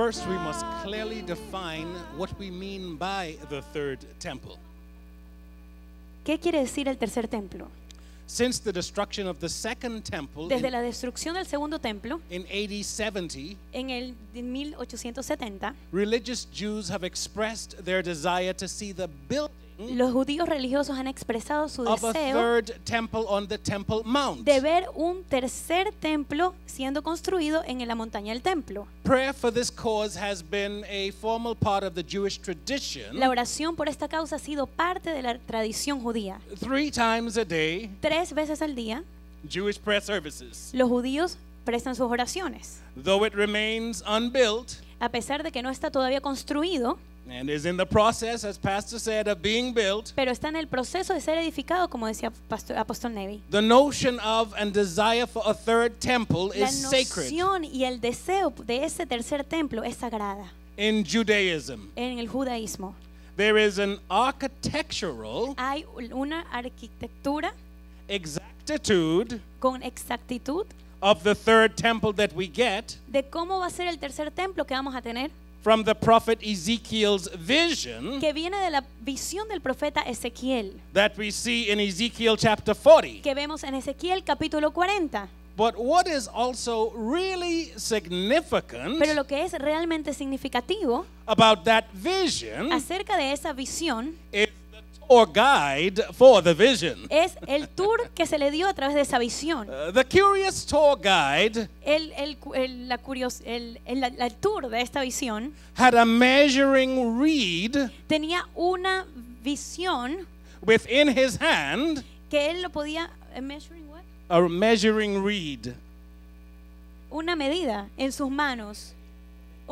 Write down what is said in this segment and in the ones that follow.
First, we must clearly define what we mean by the third temple. ¿Qué quiere decir el tercer templo? Since the destruction of the second temple Desde in, la destrucción del segundo templo in AD 70, en el 1870, religious Jews have expressed their desire to see the built Mm. los judíos religiosos han expresado su deseo de ver un tercer templo siendo construido en la montaña del templo. La oración por esta causa ha sido parte de la tradición judía. Tres veces al día. Los judíos prestan sus oraciones. A pesar de que no está todavía construido, And is in the process, as Pastor said, of being built. Pero está en el proceso de ser edificado, como decía Pastor, Apóstol Navy. The notion of and desire for a third temple is sacred. La noción y el deseo de ese tercer templo es sagrada. In Judaism. En el judaísmo. There is an architectural. Hay una arquitectura. Exactitude. Con exactitud. Of the third temple that we get. De cómo va a ser el tercer templo que vamos a tener from the prophet Ezekiel's vision que viene de la visión del profeta Ezequiel that we see in Ezekiel chapter 40. que vemos en Ezequiel capítulo 40. But what is also really significant Pero lo que es realmente significativo about that vision acerca de esa visión is or guide for the vision. Es el tour que se le dio a través de esa visión. Uh, the curious tour guide el, el, el, la curios, el, el, la, el tour de esta visión had a measuring reed tenía una visión within his hand que él lo podía a measuring what? A measuring reed. Una medida en sus manos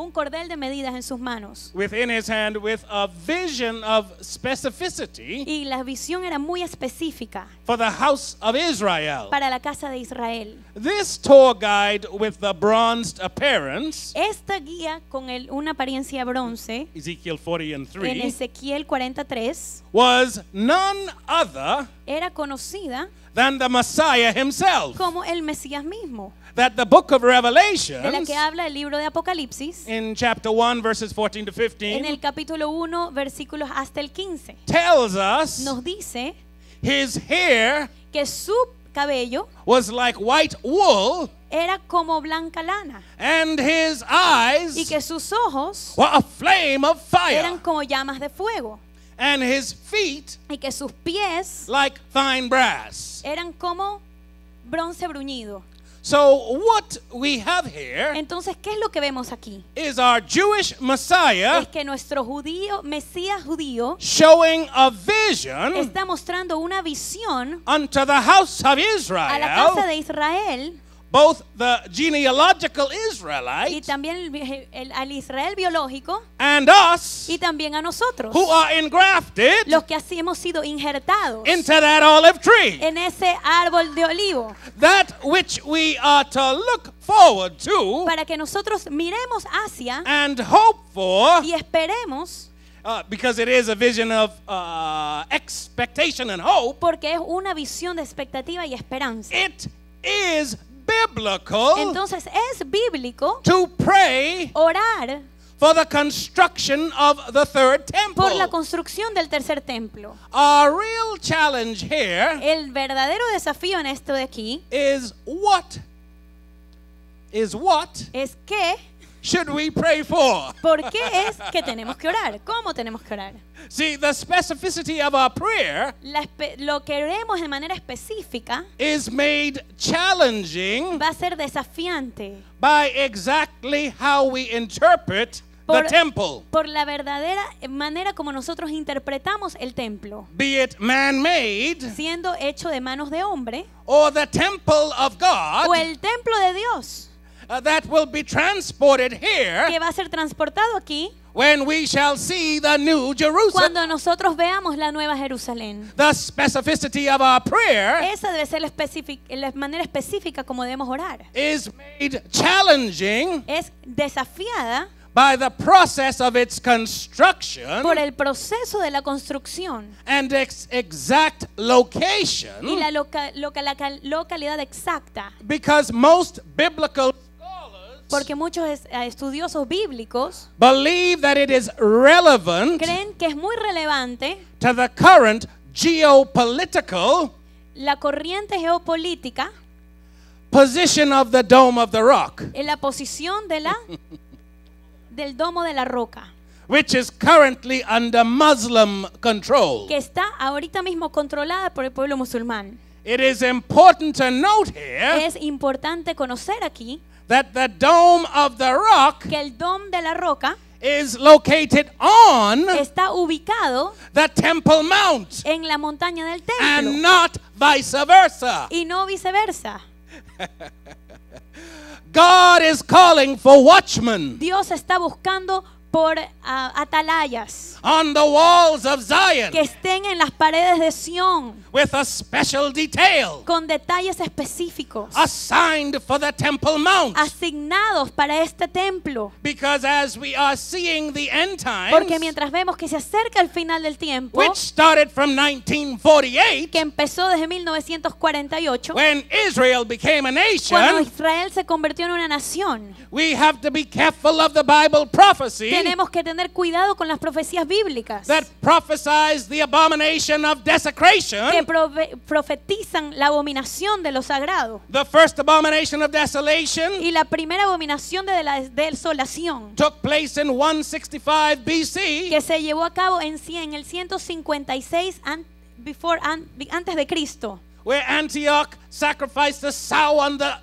un cordel de medidas en sus manos. Within his hand with a vision of specificity. Y la visión era muy específica. For the house of Israel. Para la casa de Israel. This tour guide with the bronzed appearance. Esta guía con el, una apariencia bronce. Ezekiel 40 and 3. En Ezequiel 43. Was none other. Era conocida. Than the Messiah himself. Como el Mesías mismo that the book of Revelation en la que habla el libro de Apocalipsis in chapter 1 verses 14 to 15 en el capítulo 1 versículos hasta el 15 tells us nos dice his hair que su cabello was like white wool era como blanca lana and his eyes y que sus ojos were a flame of fire eran como llamas de fuego and his feet y que sus pies like fine brass eran como bronce bruñido entonces, ¿qué es lo que vemos aquí? es que nuestro judío Mesías judío está mostrando una visión a la casa de Israel both the genealogical Israelites y también el, el, al Israel biológico and us, y también a nosotros who are engrafted los que así hemos sido injertados into that olive tree. en ese árbol de olivo that which we are to look forward to para que nosotros miremos hacia and hope for y esperemos Uh, because it is a vision of uh, expectation and hope. Porque es una visión de expectativa y esperanza. It is biblical Entonces es bíblico to pray orar for the construction of the third temple. Por la construcción del tercer templo. Our real challenge here El verdadero desafío en esto de aquí is what is what es que ¿Por qué es que tenemos que orar? ¿Cómo tenemos que orar? the specificity of our prayer lo que oremos de manera específica is made challenging va a ser desafiante by exactly how we interpret por, the temple. por la verdadera manera como nosotros interpretamos el templo. man-made, siendo hecho de manos de hombre. Or the temple of God, o el templo de Dios. Uh, that will be transported here. Que va a ser transportado aquí. When we shall see the new Jerusalem. Cuando nosotros veamos la nueva Jerusalén. The specificity of our prayer Esa debe ser la, la, manera específica como debemos orar. Is made challenging es desafiada by the process of its construction por el proceso de la construcción and its exact location y la loca loca la localidad exacta because most biblical porque muchos eh, estudiosos bíblicos relevant creen que es muy relevante to la corriente geopolítica the of the rock. En la posición de la del domo de la roca. Which currently control. Que está ahorita mismo controlada por el pueblo musulmán. es importante conocer aquí that the dome of the rock que el dom de la roca is located on está ubicado the temple mount en la montaña del templo and not vice versa. y no viceversa. God is calling for watchmen. Dios está buscando por ah, atalayas que estén en las paredes de Sion con detalles específicos asignados para este templo porque mientras vemos que se acerca el final del tiempo que empezó desde 1948 cuando Israel se convirtió en una nación we have to be careful of the Bible tenemos que tener cuidado con las profecías bíblicas que profetizan la abominación de lo sagrado. The first abomination of desolation y la primera abominación de la desolación place in 165 BC. que se llevó a cabo en, en el 156 before, antes de Cristo. Where Antioch sacrificed the sow on the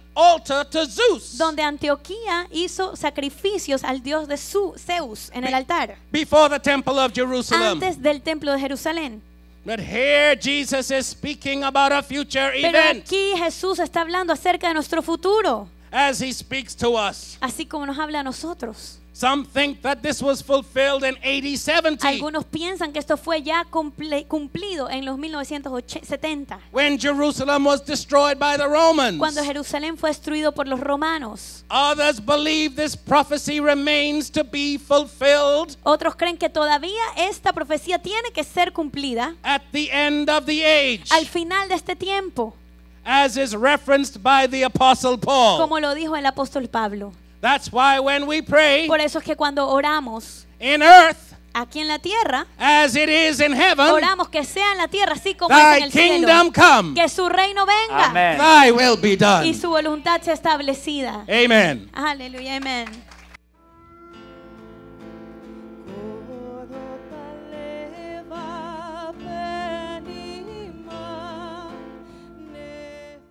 donde Antioquía hizo sacrificios al dios de Zeus en el altar. Before the temple of Jerusalem. Antes del templo de Jerusalén. But here Jesus is speaking about a future event. Pero aquí Jesús está hablando acerca de nuestro futuro. Así como nos habla a nosotros. Algunos piensan que esto fue ya cumplido en los 1970. Cuando Jerusalén fue destruido por los romanos. Otros creen que todavía esta profecía tiene que ser cumplida. Al final de este tiempo as is referenced by the apostle Paul. Como lo dijo el apóstol Pablo. That's why when we pray, por eso es que cuando oramos, in earth, aquí en la tierra, as it is in heaven, oramos que sea en la tierra así como es en el cielo, kingdom come, que su reino venga, amen. Thy will be done. y su voluntad sea establecida. Amen. Aleluya, amen.